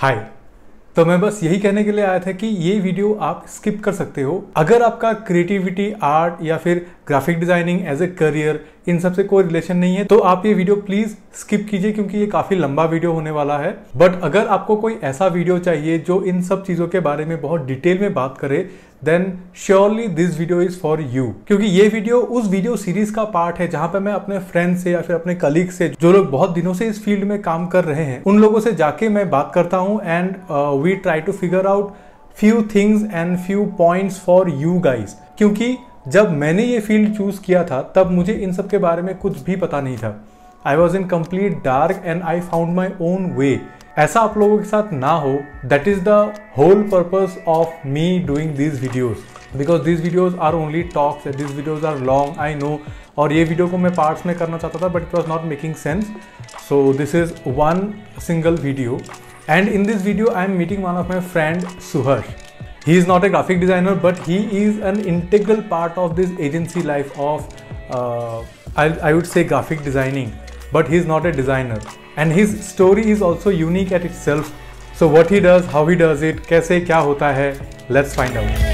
हाय तो मैं बस यही कहने के लिए आया था कि ये वीडियो आप स्किप कर सकते हो अगर आपका क्रिएटिविटी आर्ट या फिर graphic designing as a career इन सबसे कोई रिलेशन नहीं है तो आप ये वीडियो प्लीज स्किप कीजिए क्योंकि ये काफी लंबा वीडियो होने वाला है बट अगर आपको कोई ऐसा वीडियो चाहिए जो इन सब चीजों के बारे में बहुत डिटेल में बात करे then surely this video is for you क्योंकि ये वीडियो उस वीडियो सीरीज का पार्ट है जहां पर मैं अपने फ्रेंड से या फिर अपने कलीग से जो लोग बहुत दिनों से इस फील्ड में काम कर रहे हैं उन लोगों से जाके मैं बात करता हूँ and we try to figure out few things and few points for you guys क्योंकि जब मैंने ये फील्ड चूज किया था तब मुझे इन सब के बारे में कुछ भी पता नहीं था I was in complete dark and I found my own way ऐसा आप लोगों के साथ ना हो that is the whole purpose of me doing these videos because these videos are only talks these videos are long I know और ये video को मैं पार्ट्स में करना चाहता था but it was not making sense so this is one single video and in this video I am meeting one of my friend Suharsh he is not a graphic designer but he is an integral part of this agency life of I would say graphic designing but he's not a designer. And his story is also unique at itself. So what he does, how he does it, कैसे क्या होता है, let's find out.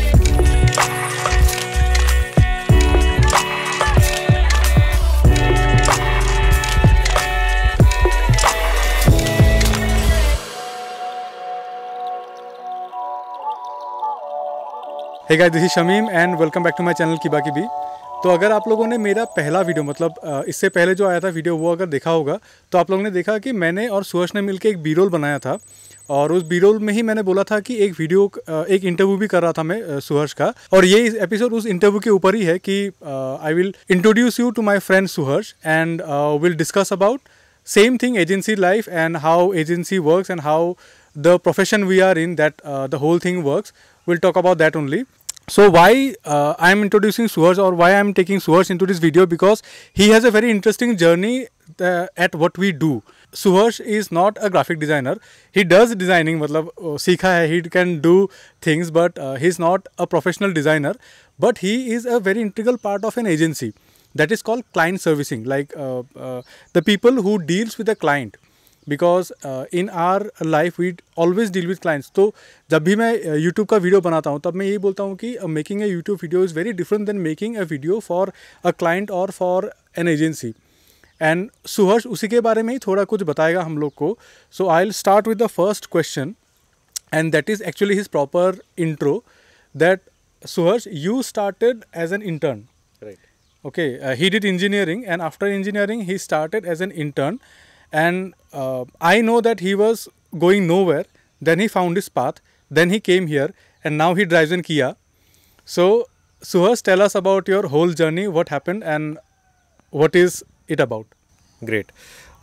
Hey guys, this is Shamim and welcome back to my channel Kiba Bee. तो अगर आप लोगों ने मेरा पहला वीडियो मतलब इससे पहले जो आया था वीडियो वो अगर देखा होगा तो आप लोगों ने देखा कि मैंने और सुहर्ष ने मिलकर एक बीरोल बनाया था और उस बीरोल में ही मैंने बोला था कि एक वीडियो एक इंटरव्यू भी कर रहा था मैं सुहर्ष का और ये एपिसोड उस इंटरव्यू के ऊपर ही है कि I will introduce you to my friend Suharsh and will discuss about same thing agency life and how agency work and how the profession we are in that the whole thing work will talk about that only so why uh, i am introducing Suresh, or why i am taking Suresh into this video because he has a very interesting journey uh, at what we do Suresh is not a graphic designer he does designing मतलब सीखा है. he can do things but uh, is not a professional designer but he is a very integral part of an agency that is called client servicing like uh, uh the people who deals with the client because in our life we always deal with clients तो जब भी मैं YouTube का video बनाता हूँ तब मैं यही बोलता हूँ कि making a YouTube video is very different than making a video for a client और for an agency and Suharsh उसी के बारे में ही थोड़ा कुछ बताएगा हम लोग को so I will start with the first question and that is actually his proper intro that Suharsh you started as an intern right okay uh, he did engineering and after engineering he started as an intern and uh, I know that he was going nowhere. Then he found his path. Then he came here, and now he drives in Kia. So, Suhas, tell us about your whole journey. What happened, and what is it about? Great.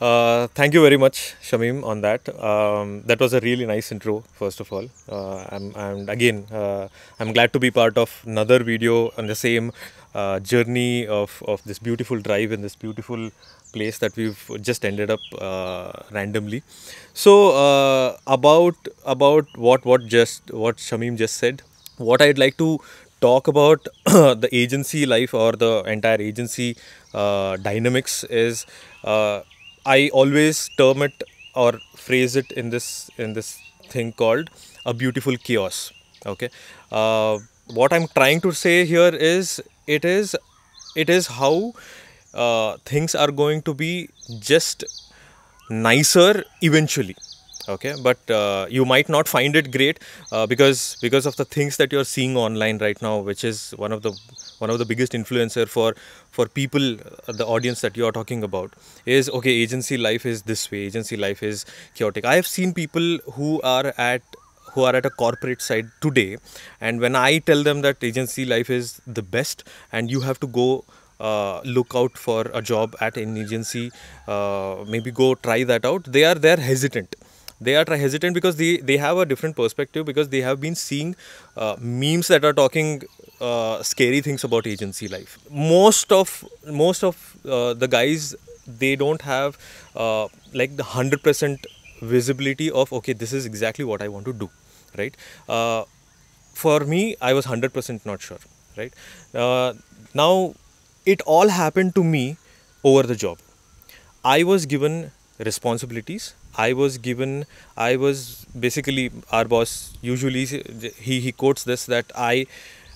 Uh, thank you very much, Shamim, on that. Um, that was a really nice intro, first of all. Uh, I'm, and again, uh, I'm glad to be part of another video on the same uh, journey of, of this beautiful drive in this beautiful place that we've just ended up uh, randomly. So uh, about about what what just what Shamim just said. What I'd like to talk about the agency life or the entire agency dynamics is I always term it or phrase it in this in this thing called a beautiful chaos. Okay, uh, what I'm trying to say here is it is it is how uh, things are going to be just nicer eventually okay but uh, you might not find it great uh, because because of the things that you're seeing online right now which is one of the one of the biggest influencer for for people uh, the audience that you are talking about is okay agency life is this way agency life is chaotic i have seen people who are at who are at a corporate side today and when i tell them that agency life is the best and you have to go uh, look out for a job at an agency uh, maybe go try that out they are there hesitant they are hesitant because they, they have a different perspective because they have been seeing uh, memes that are talking uh, scary things about agency life. Most of most of uh, the guys they don't have uh, like the hundred percent visibility of okay this is exactly what I want to do, right? Uh, for me, I was hundred percent not sure, right? Uh, now it all happened to me over the job. I was given responsibilities I was given, I was basically our boss. Usually, he he quotes this that I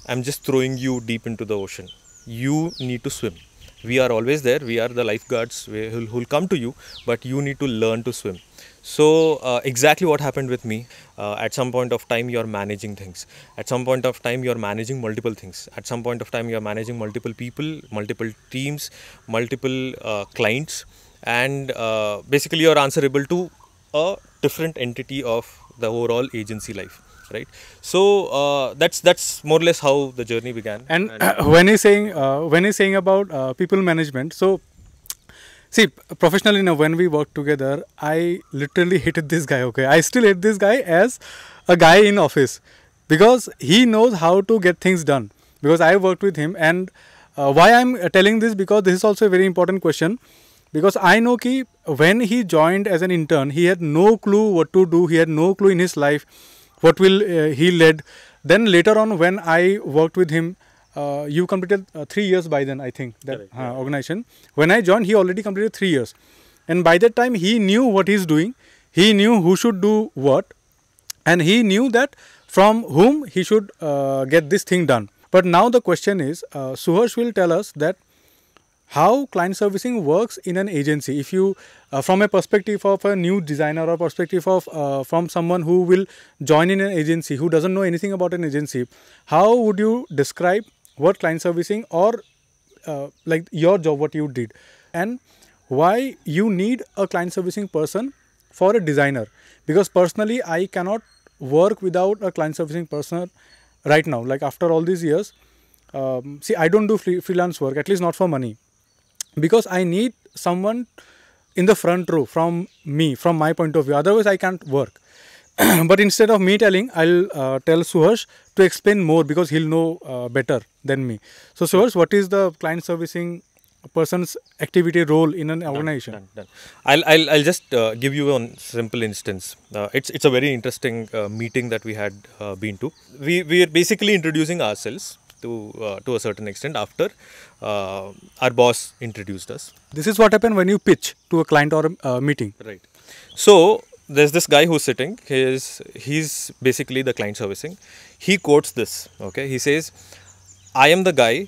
am just throwing you deep into the ocean. You need to swim. We are always there. We are the lifeguards who'll, will come to you, but you need to learn to swim. So uh, exactly what happened with me. Uh, at some point of time, you're managing things. At some point of time, you're managing multiple things. At some point of time, you're managing multiple people, multiple teams, multiple uh, clients and uh, basically you're answerable to a different entity of the overall agency life right so uh, that's that's more or less how the journey began and, and uh, when he's saying uh, when he's saying about uh, people management so see professionally now when we worked together i literally hated this guy okay i still hate this guy as a guy in office because he knows how to get things done because i worked with him and uh, why i'm telling this because this is also a very important question because I know ki when he joined as an intern, he had no clue what to do. He had no clue in his life what will uh, he led. Then later on, when I worked with him, uh, you completed uh, three years by then, I think, that uh, organization. When I joined, he already completed three years, and by that time, he knew what he's doing. He knew who should do what, and he knew that from whom he should uh, get this thing done. But now the question is, uh, Suharsh will tell us that how client servicing works in an agency if you uh, from a perspective of a new designer or perspective of uh, from someone who will join in an agency who doesn't know anything about an agency how would you describe what client servicing or uh, like your job what you did and why you need a client servicing person for a designer because personally i cannot work without a client servicing person right now like after all these years um, see i don't do free freelance work at least not for money because I need someone in the front row from me, from my point of view. Otherwise, I can't work. but instead of me telling, I'll uh, tell Suharsh to explain more because he'll know uh, better than me. So, Suharsh, what is the client servicing person's activity role in an organization? Done, done, done. I'll, I'll, I'll just uh, give you a simple instance. Uh, it's, it's a very interesting uh, meeting that we had uh, been to. We, we are basically introducing ourselves to uh, to a certain extent after uh, our boss introduced us this is what happens when you pitch to a client or a uh, meeting right so there's this guy who's sitting he is he's basically the client servicing he quotes this okay he says i am the guy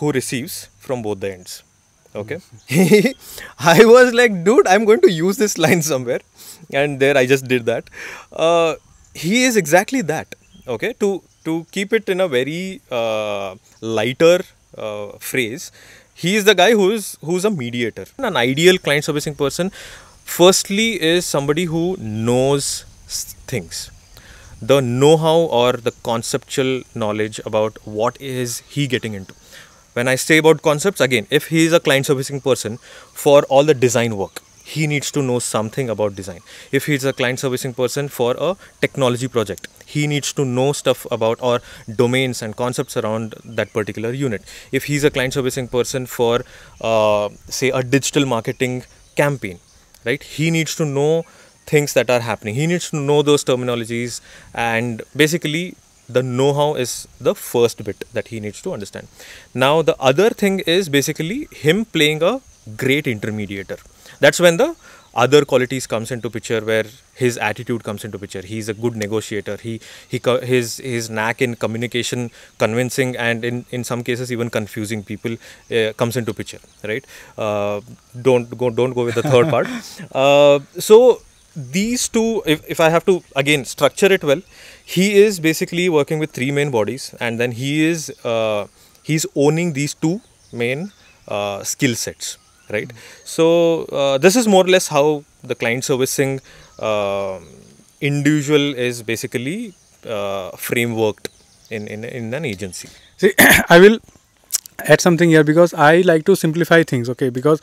who receives from both the ends okay i was like dude i'm going to use this line somewhere and there i just did that uh, he is exactly that okay to to keep it in a very uh, lighter uh, phrase, he is the guy who's who's a mediator. An ideal client servicing person, firstly, is somebody who knows things the know-how or the conceptual knowledge about what is he getting into when i say about concepts again if he is a client servicing person for all the design work he needs to know something about design if he's a client servicing person for a technology project he needs to know stuff about or domains and concepts around that particular unit if he's a client servicing person for uh, say a digital marketing campaign right he needs to know things that are happening he needs to know those terminologies and basically the know-how is the first bit that he needs to understand now the other thing is basically him playing a great intermediator that's when the other qualities comes into picture where his attitude comes into picture he's a good negotiator he he his his knack in communication convincing and in in some cases even confusing people uh, comes into picture right uh, don't go don't go with the third part uh, so these two if, if i have to again structure it well he is basically working with three main bodies and then he is uh, he's owning these two main uh, skill sets right so uh, this is more or less how the client servicing uh, individual is basically uh, frameworked in, in in an agency see i will add something here because i like to simplify things okay because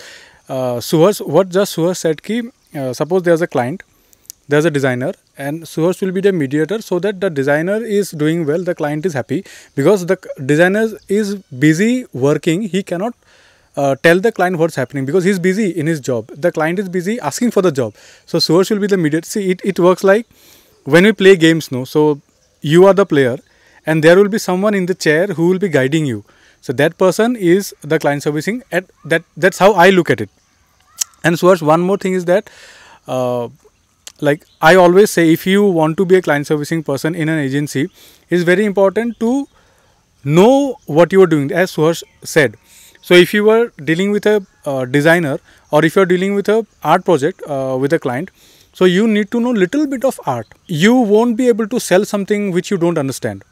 uh, Suhas, what just Suhas said ki uh, suppose there's a client there's a designer and Suhas will be the mediator so that the designer is doing well the client is happy because the designer is busy working he cannot uh, tell the client what's happening because he's busy in his job. The client is busy asking for the job. So source will be the mediator. See, it, it works like when we play games, no? So you are the player and there will be someone in the chair who will be guiding you. So that person is the client servicing. At that, That's how I look at it. And source, one more thing is that uh, like I always say if you want to be a client servicing person in an agency, it's very important to know what you are doing as Suhar said so if you were dealing with a uh, designer or if you're dealing with a art project uh, with a client, so you need to know little bit of art. You won't be able to sell something which you don't understand.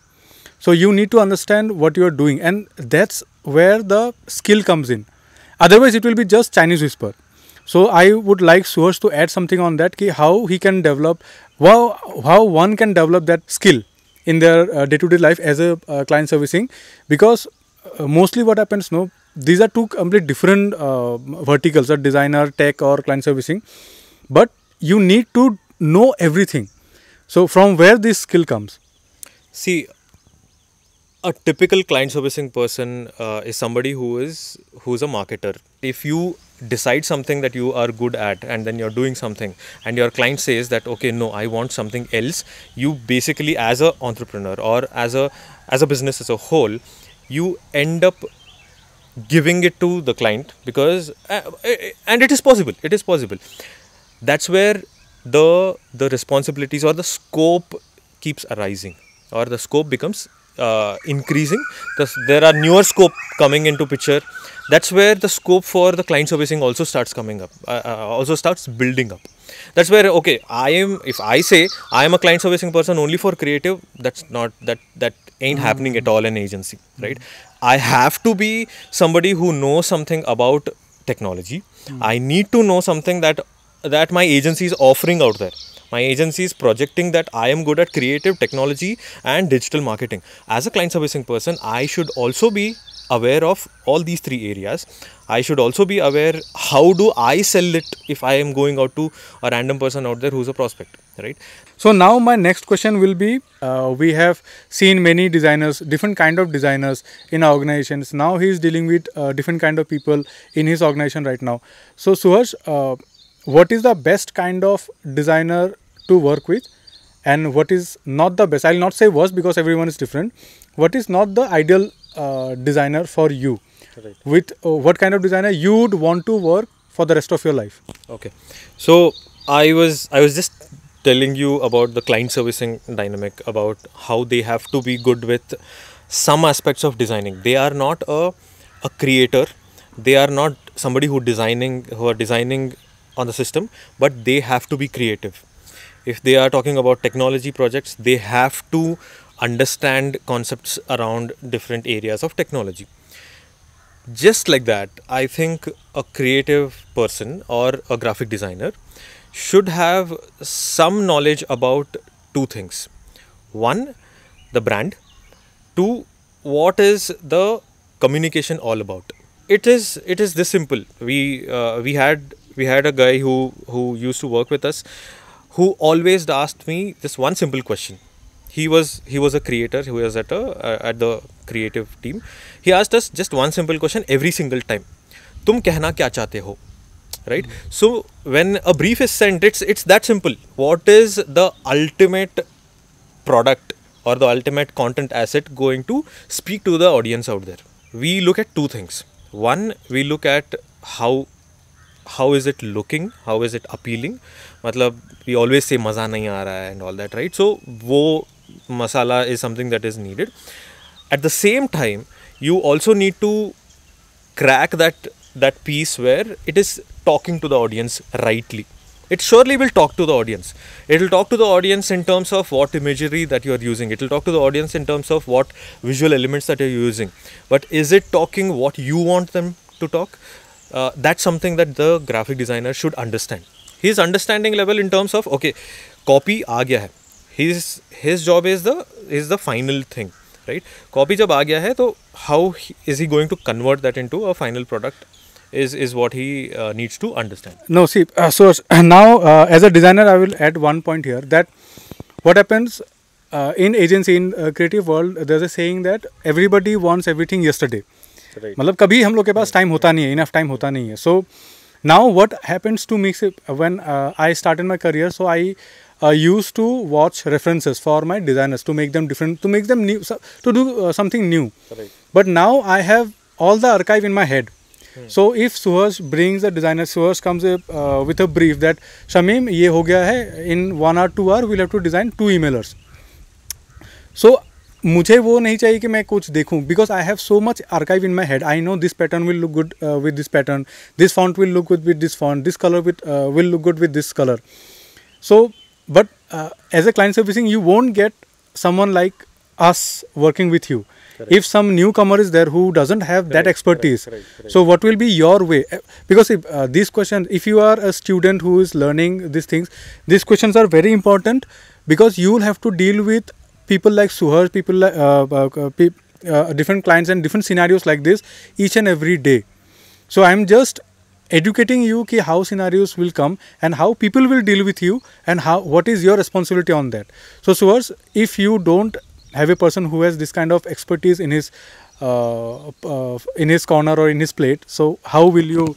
So you need to understand what you are doing and that's where the skill comes in. Otherwise it will be just Chinese whisper. So I would like Suhas to add something on that ki how he can develop, how, how one can develop that skill in their uh, day-to-day uh, -day life as a uh, client servicing because uh, mostly what happens no these are two completely different uh, verticals or designer tech or client servicing but you need to know everything so from where this skill comes see a typical client servicing person uh, is somebody who is who's a marketer if you decide something that you are good at and then you're doing something and your client says that okay no i want something else you basically as a entrepreneur or as a as a business as a whole you end up giving it to the client because uh, uh, and it is possible it is possible that's where the the responsibilities or the scope keeps arising or the scope becomes uh, increasing The there are newer scope coming into picture that's where the scope for the client servicing also starts coming up uh, uh, also starts building up that's where okay i am if i say i am a client servicing person only for creative that's not that that ain't mm happening at all in agency right i have to be somebody who knows something about technology mm i need to know something that that my agency is offering out there my agency is projecting that i am good at creative technology and digital marketing as a client servicing person i should also be aware of all these three areas i should also be aware how do i sell it if i am going out to a random person out there who's a prospect right so now my next question will be uh, we have seen many designers different kind of designers in our organizations now he is dealing with uh, different kind of people in his organization right now so suharsh uh, what is the best kind of designer to work with and what is not the best i'll not say worst because everyone is different what is not the ideal uh, designer for you right. with uh, what kind of designer you would want to work for the rest of your life okay so i was i was just telling you about the client servicing dynamic about how they have to be good with some aspects of designing they are not a, a creator they are not somebody who designing who are designing on the system but they have to be creative if they are talking about technology projects they have to understand concepts around different areas of technology just like that i think a creative person or a graphic designer should have some knowledge about two things one the brand two what is the communication all about it is it is this simple we uh, we had we had a guy who who used to work with us who always asked me this one simple question he was he was a creator who was at a uh, at the creative team he asked us just one simple question every single time tum kehna kya chahte ho right mm-hmm. so when a brief is sent it's it's that simple what is the ultimate product or the ultimate content asset going to speak to the audience out there we look at two things one we look at how how is it looking how is it appealing मतलब we always say मज़ा नहीं आ रहा है and all that right so वो masala is something that is needed at the same time you also need to crack that that piece where it is talking to the audience rightly it surely will talk to the audience it will talk to the audience in terms of what imagery that you are using it will talk to the audience in terms of what visual elements that you're using but is it talking what you want them to talk uh, that's something that the graphic designer should understand his understanding level in terms of okay copy aa gaya hai his his job is the is the final thing right copy jab aa gaya hai to how he, is he going to convert that into a final product is is what he uh, needs to understand no see uh, so uh, now uh, as a designer i will add one point here that what happens uh, in agency in uh, creative world there's a saying that everybody wants everything yesterday right. मतलब कभी हम लोग के पास time होता नहीं है enough time होता नहीं है so now what happens to mix when I started my career so I uh, used to watch references for my designers to make them different, to make them new, to do uh, something new. Right. But now I have all the archive in my head. Hmm. So if Suhas brings a designer, Suhas comes a, uh, with a brief that Shamim, ये हो गया है in one or two hour we'll have to design two emailers. So मुझे वो नहीं चाहिए कि मैं कुछ देखूं because I have so much archive in my head I know this pattern will look good with this pattern this font will look good with this font this colour with will look good with this colour so but uh, as a client servicing you won't get someone like us working with you correct. if some newcomer is there who doesn't have correct, that expertise correct, so what will be your way uh, because if uh, these questions if you are a student who is learning these things these questions are very important because you will have to deal with people like suhar people like uh, uh, uh pe different clients and different scenarios like this each and every day so i'm just educating you ki how scenarios will come and how people will deal with you and how what is your responsibility on that so suars if you don't have a person who has this kind of expertise in his uh, uh, in his corner or in his plate so how will you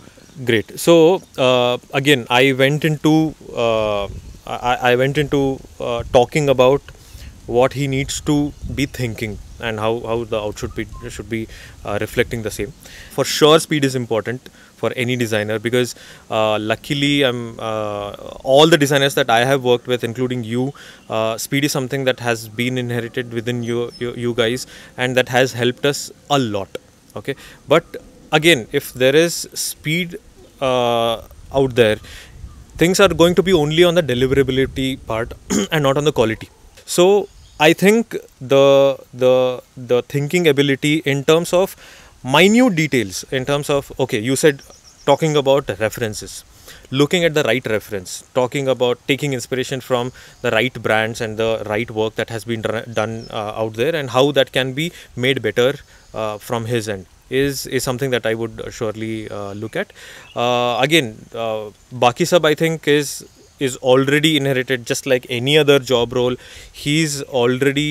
great so uh, again i went into uh, I, I, went into uh, talking about what he needs to be thinking and how, how the out should be should be uh, reflecting the same for sure speed is important for any designer because uh, luckily I'm uh, all the designers that I have worked with including you uh, speed is something that has been inherited within you, you, you guys and that has helped us a lot okay but again if there is speed uh, out there things are going to be only on the deliverability part and not on the quality so I think the the the thinking ability in terms of minute details in terms of okay you said talking about references looking at the right reference talking about taking inspiration from the right brands and the right work that has been done uh, out there and how that can be made better uh, from his end is is something that i would surely uh, look at uh, again uh, baki sab i think is is already inherited just like any other job role he's already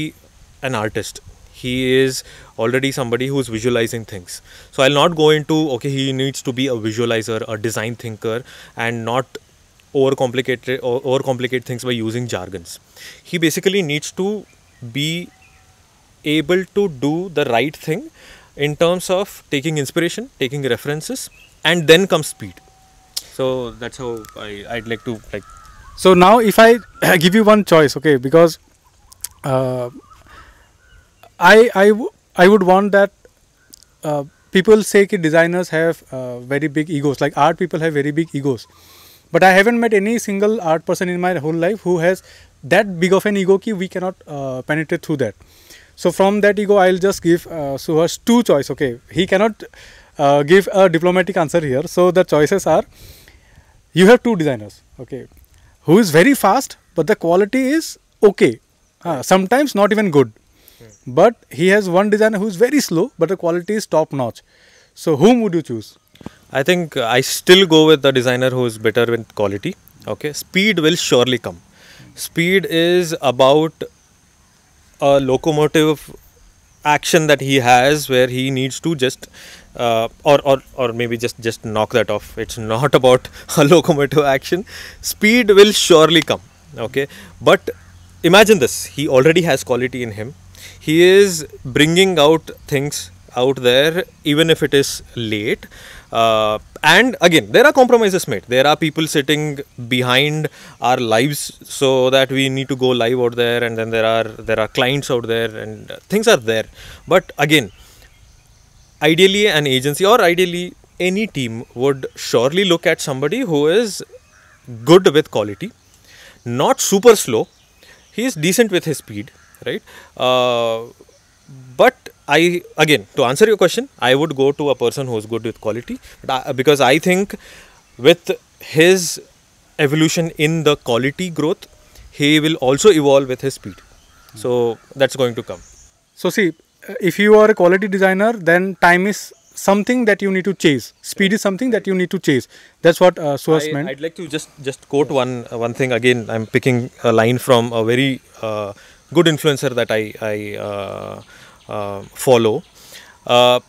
an artist he is already somebody who's visualizing things so i'll not go into okay he needs to be a visualizer a design thinker and not overcomplicate overcomplicate things by using jargons he basically needs to be able to do the right thing in terms of taking inspiration taking references and then comes speed so that's how I, i'd like to like so now if i give you one choice okay because uh, I I, I would want that uh, people say that designers have uh, very big egos. Like art people have very big egos, but I haven't met any single art person in my whole life who has that big of an ego that we cannot uh, penetrate through that. So from that ego, I'll just give uh, Suhas two choice. Okay, he cannot uh, give a diplomatic answer here. So the choices are, you have two designers. Okay, who is very fast, but the quality is okay. Uh, sometimes not even good but he has one designer who is very slow, but the quality is top notch. So whom would you choose? I think I still go with the designer who is better with quality. Okay, speed will surely come. Speed is about a locomotive action that he has where he needs to just uh, or, or or maybe just just knock that off it's not about a locomotive action speed will surely come okay but imagine this he already has quality in him he is bringing out things out there even if it is late uh, and again there are compromises made there are people sitting behind our lives so that we need to go live out there and then there are there are clients out there and uh, things are there but again ideally an agency or ideally any team would surely look at somebody who is good with quality not super slow he is decent with his speed right? Uh, but I again to answer your question, I would go to a person who's good with quality, I, because I think with his evolution in the quality growth, he will also evolve with his speed. So that's going to come. So see, uh, if you are a quality designer, then time is something that you need to chase. Speed is something that you need to chase. That's what uh, I, meant. I'd like to just just quote yes. one uh, one thing again. I'm picking a line from a very uh, good influencer that I I uh, uh, follow. Uh,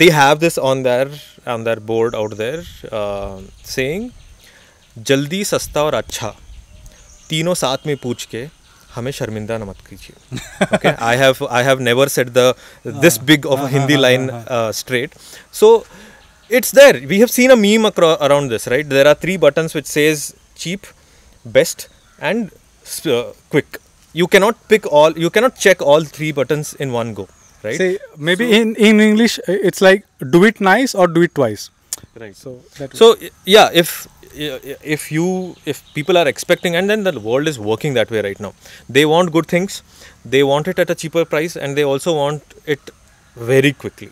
they have this on their on their board out there saying, "Jaldi sasta aur acha, tino saath mein poochke." हमें शर्मिंदा मत कीजिए okay I have I have never set the this big of Hindi line straight so it's there we have seen a meme around this right there are three buttons which says cheap best and quick you cannot pick all you cannot check all three buttons in one go right Say, maybe so, in in english uh, it's like do it nice or do it twice right so so yeah if if you if people are expecting and then the world is working that way right now they want good things they want it at a cheaper price and they also want it very quickly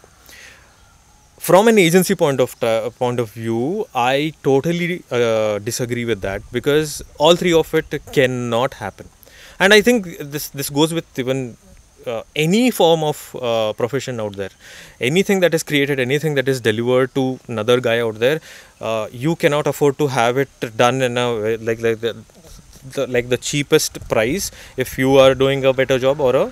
from an agency point of point of view i totally uh, disagree with that because all three of it cannot happen and i think this this goes with even uh, any form of uh, profession out there anything that is created anything that is delivered to another guy out there uh, you cannot afford to have it done in a like like the, the, like the cheapest price if you are doing a better job or a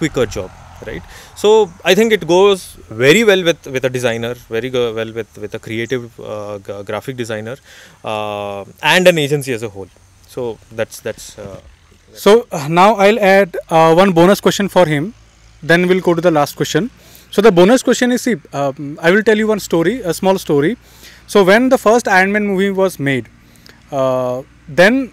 quicker job right so i think it goes very well with with a designer very well with with a creative uh, graphic designer uh, and an agency as a whole so that's that's uh, so now I'll add uh, one bonus question for him. Then we'll go to the last question. So the bonus question is, see, um, I will tell you one story, a small story. So when the first Iron Man movie was made, uh, then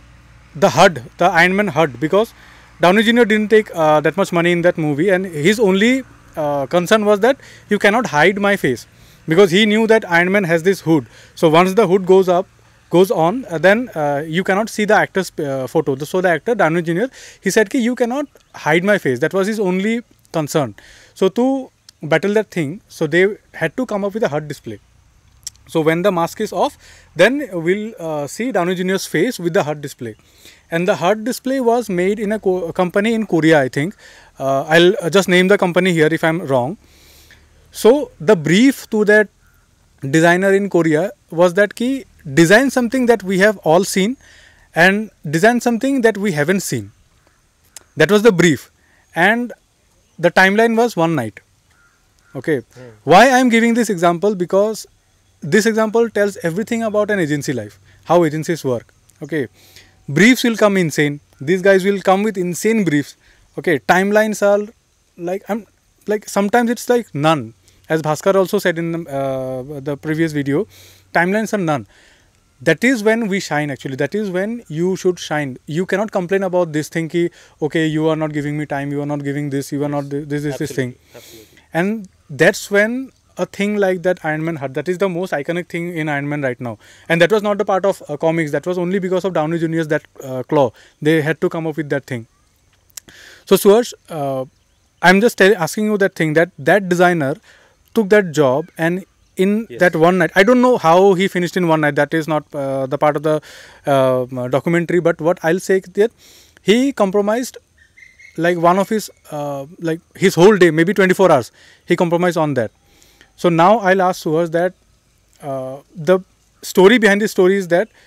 the HUD, the Iron Man HUD, because Downey Jr. didn't take uh, that much money in that movie, and his only uh, concern was that you cannot hide my face, because he knew that Iron Man has this hood. So once the hood goes up, goes on uh, then uh, you cannot see the actor's uh, photo so the actor Daniel Jr. he said ki you cannot hide my face that was his only concern so to battle that thing so they had to come up with a HUD display so when the mask is off, then we'll uh, see Daniel Jr.'s face with the HUD display. And the HUD display was made in a, a company in Korea, I think. Uh, I'll just name the company here if I'm wrong. So the brief to that designer in Korea was that ki design something that we have all seen and design something that we haven't seen. That was the brief. And the timeline was one night. Okay. Mm. Why I am giving this example? Because this example tells everything about an agency life, how agencies work. Okay. Briefs will come insane. These guys will come with insane briefs. Okay. Timelines are like, I'm like, sometimes it's like none. As Bhaskar also said in uh, the previous video, timelines are none that is when we shine actually that is when you should shine you cannot complain about this thing ki, okay you are not giving me time you are not giving this you are not this this, this thing absolutely. and that's when a thing like that Iron Man had. That is the most iconic thing in Iron Man right now. And that was not a part of uh, comics. That was only because of Downey Jr.'s that uh, claw. They had to come up with that thing. So, Suraj, uh, I'm just asking you that thing that that designer took that job and in yes. that one night i don't know how he finished in one night that is not uh, the part of the um, uh, documentary but what i'll say that he compromised like one of his uh, like his whole day maybe 24 hours he compromised on that so now i'll ask suhas that uh, the story behind this story is that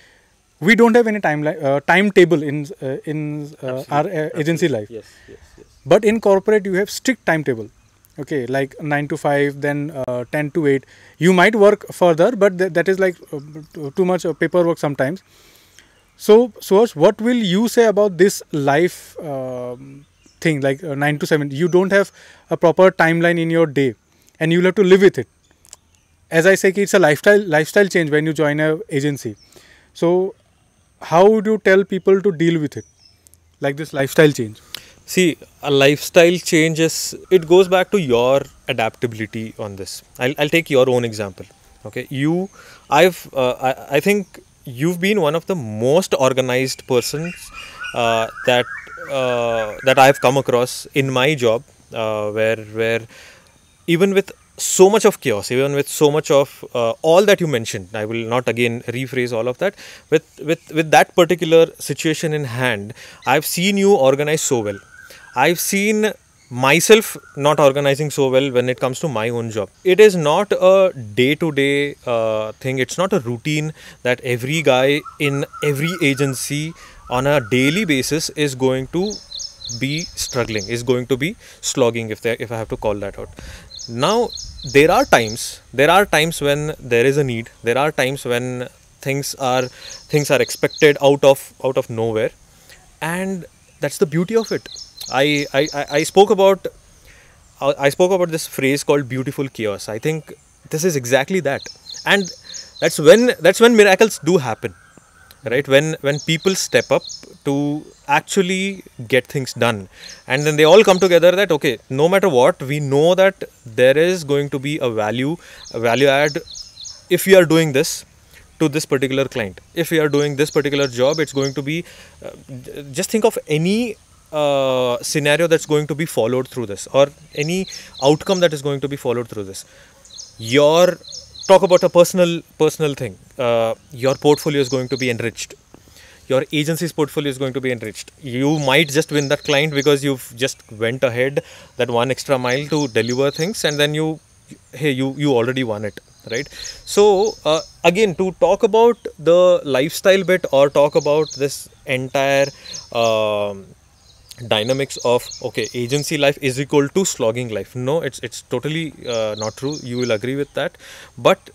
we don't have any timeline uh, timetable in uh, in our agency life yes, yes, yes. but in corporate you have strict timetable okay like 9 to 5 then uh, 10 to 8 you might work further but th that is like uh, too much uh, paperwork sometimes so source what will you say about this life um, thing like uh, 9 to 7 you don't have a proper timeline in your day and you'll have to live with it as i say it's a lifestyle lifestyle change when you join a agency so how would you tell people to deal with it like this lifestyle change See, a lifestyle changes, it goes back to your adaptability on this. I'll, I'll take your own example. Okay, you, I've, uh, I, I think you've been one of the most organized persons uh, that uh, that I've come across in my job, uh, where where even with so much of chaos even with so much of uh, all that you mentioned i will not again rephrase all of that with with with that particular situation in hand i've seen you organize so well I've seen myself not organizing so well when it comes to my own job it is not a day to day uh, thing it's not a routine that every guy in every agency on a daily basis is going to be struggling is going to be slogging if if i have to call that out now there are times there are times when there is a need there are times when things are things are expected out of out of nowhere and that's the beauty of it I, I, I spoke about uh, I spoke about this phrase called beautiful chaos. I think this is exactly that, and that's when that's when miracles do happen, right? When when people step up to actually get things done, and then they all come together that okay, no matter what, we know that there is going to be a value a value add if we are doing this to this particular client. If we are doing this particular job, it's going to be uh, just think of any uh, scenario that's going to be followed through this or any outcome that is going to be followed through this your talk about a personal personal thing uh, your portfolio is going to be enriched your agency's portfolio is going to be enriched you might just win that client because you've just went ahead that one extra mile to deliver things and then you hey you you already won it right so uh, again to talk about the lifestyle bit or talk about this entire um, dynamics of okay agency life is equal to slogging life no it's it's totally uh, not true you will agree with that but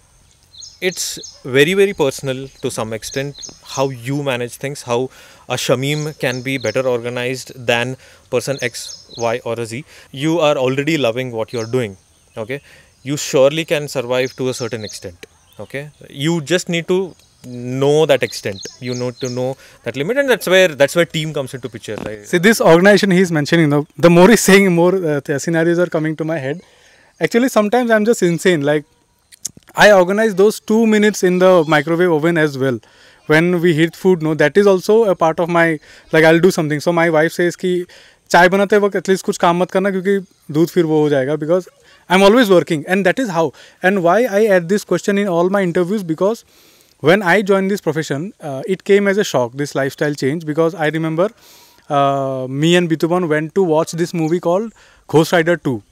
it's very very personal to some extent how you manage things how a shamim can be better organized than person x y or a z you are already loving what you're doing okay you surely can survive to a certain extent okay you just need to know that extent you know to know that limit and that's where that's where team comes into picture right? see this organization he's mentioning though, the more he's saying more uh, scenarios are coming to my head actually sometimes i'm just insane like i organize those two minutes in the microwave oven as well when we heat food no that is also a part of my like i'll do something so my wife says ki चाय बनाते वक्त at least कुछ काम मत करना क्योंकि दूध फिर वो हो जाएगा because I I am always working, and that is how and why I add this question in all my interviews because when I joined this profession, uh, it came as a shock, this lifestyle change, because I remember uh, me and Bituban went to watch this movie called Ghost Rider 2.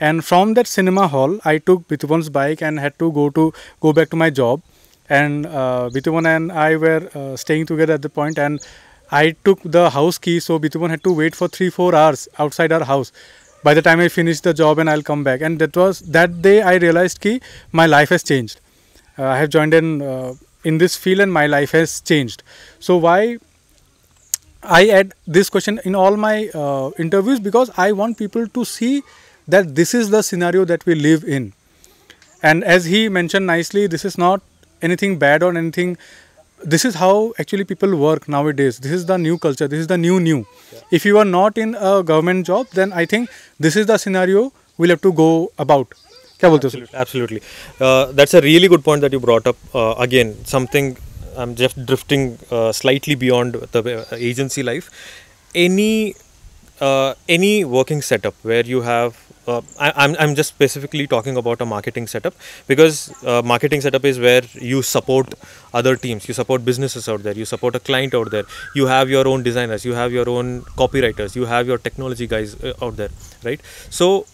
And from that cinema hall, I took Bituban's bike and had to go to go back to my job. And uh, Bituban and I were uh, staying together at the point, and I took the house key, so Bituban had to wait for three four hours outside our house. By the time I finish the job and I'll come back, and that was that day I realized ki my life has changed. Uh, I have joined an uh, in this field and my life has changed so why i add this question in all my uh, interviews because i want people to see that this is the scenario that we live in and as he mentioned nicely this is not anything bad or anything this is how actually people work nowadays this is the new culture this is the new new yeah. if you are not in a government job then i think this is the scenario we'll have to go about absolutely. Uh, that's a really good point that you brought up. Uh, again, something I'm just drifting uh, slightly beyond the agency life. Any any working setup where you have I, am I'm, just specifically talking about a marketing setup because marketing setup is where you support other teams, you support businesses out there, you support a client out there, you have your own designers, you have your own copywriters, you have your technology guys out there, right? So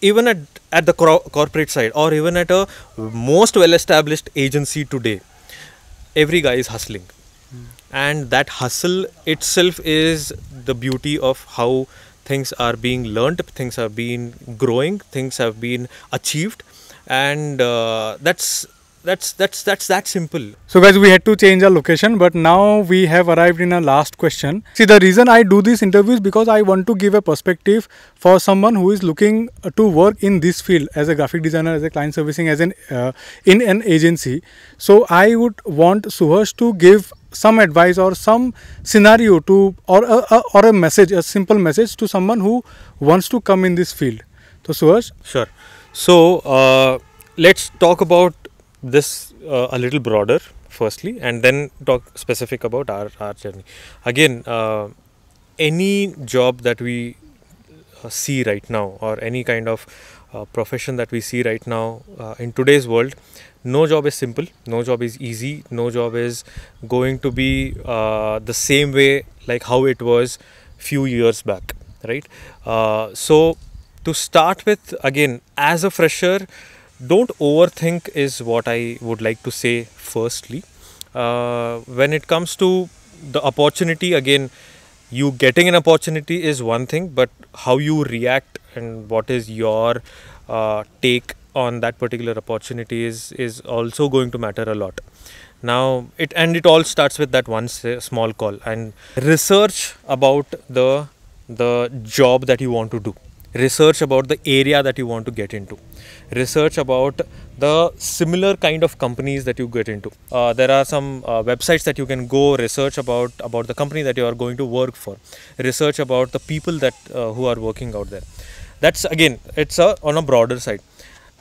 even at, at the corporate side or even at a most well established agency today every guy is hustling hmm. and that hustle itself is the beauty of how things are being learned things are being growing things have been achieved and uh, that's that's that's that's that simple so guys we had to change our location but now we have arrived in our last question see the reason i do this interview is because i want to give a perspective for someone who is looking uh, to work in this field as a graphic designer as a client servicing as an uh, in an agency so i would want Suhas to give some advice or some scenario to or a, a, or a message a simple message to someone who wants to come in this field so Suhas, sure so uh, let's talk about this uh, a little broader firstly and then talk specific about our, our journey again uh, any job that we uh, see right now or any kind of uh, profession that we see right now uh, in today's world no job is simple no job is easy no job is going to be uh, the same way like how it was few years back right so to start with again as a fresher don't overthink is what i would like to say firstly uh, when it comes to the opportunity again you getting an opportunity is one thing but how you react and what is your uh, take on that particular opportunity is is also going to matter a lot now it and it all starts with that one small call and research about the the job that you want to do research about the area that you want to get into research about the similar kind of companies that you get into. Uh, there are some uh, websites that you can go research about about the company that you are going to work for, research about the people that uh, who are working out there. That's again, it's a, on a broader side.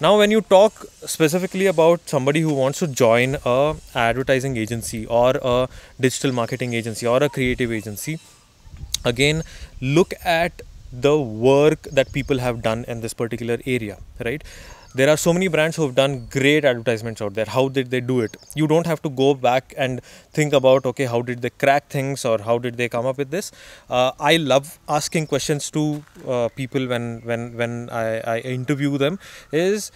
Now, when you talk specifically about somebody who wants to join a advertising agency or a digital marketing agency or a creative agency, again, look at the work that people have done in this particular area right there are so many brands who have done great advertisements out there how did they do it you don't have to go back and think about okay how did they crack things or how did they come up with this uh, i love asking questions to uh, people when when when I, I interview them is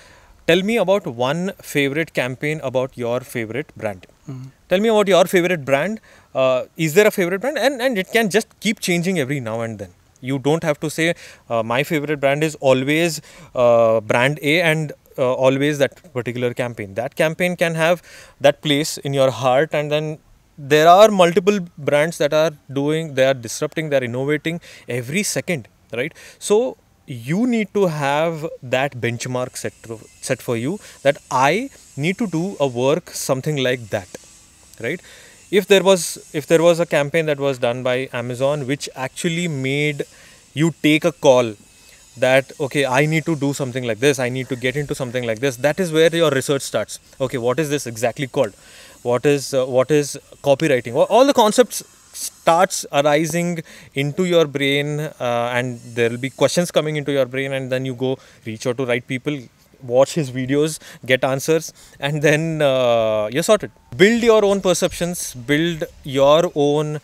tell me about one favorite campaign about your favorite brand mm-hmm. tell me about your favorite brand uh, is there a favorite brand and and it can just keep changing every now and then you don't have to say uh, my favorite brand is always uh, brand A and uh, always that particular campaign. That campaign can have that place in your heart and then there are multiple brands that are doing, they are disrupting, they are innovating every second, right? So you need to have that benchmark set, to, set for you that I need to do a work something like that, right? if there was if there was a campaign that was done by Amazon which actually made you take a call that okay i need to do something like this i need to get into something like this that is where your research starts okay what is this exactly called what is uh, what is copywriting all the concepts starts arising into your brain uh, and there will be questions coming into your brain and then you go reach out to right people watch his videos, get answers, and then uh, you're sorted. Build your own perceptions, build your own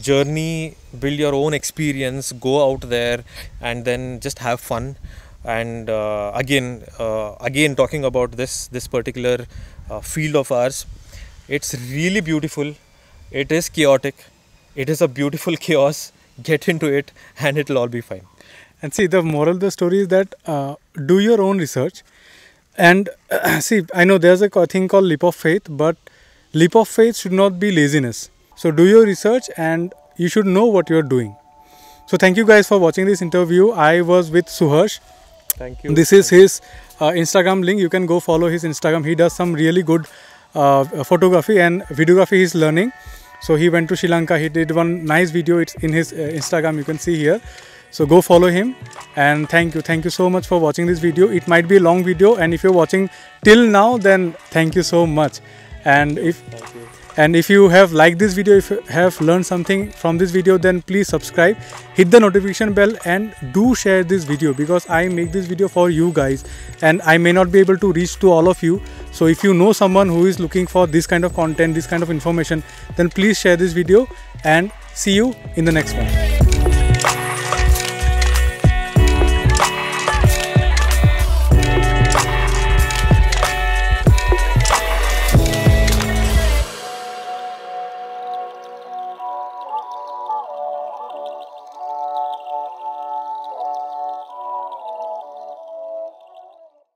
journey, build your own experience, go out there, and then just have fun. And uh, again, uh, again, talking about this this particular uh, field of ours, it's really beautiful. It is chaotic. It is a beautiful chaos. Get into it, and it'll all be fine. And see, the moral of the story is that uh, do your own research and see i know there's a thing called leap of faith but leap of faith should not be laziness so do your research and you should know what you're doing so thank you guys for watching this interview i was with suharsh thank you this is his uh, instagram link you can go follow his instagram he does some really good uh, photography and videography he's learning so he went to sri lanka he did one nice video it's in his uh, instagram you can see here so go follow him and thank you. Thank you so much for watching this video. It might be a long video and if you're watching till now then thank you so much. And if and if you have liked this video, if you have learned something from this video then please subscribe, hit the notification bell and do share this video because I make this video for you guys and I may not be able to reach to all of you. So if you know someone who is looking for this kind of content, this kind of information then please share this video and see you in the next one.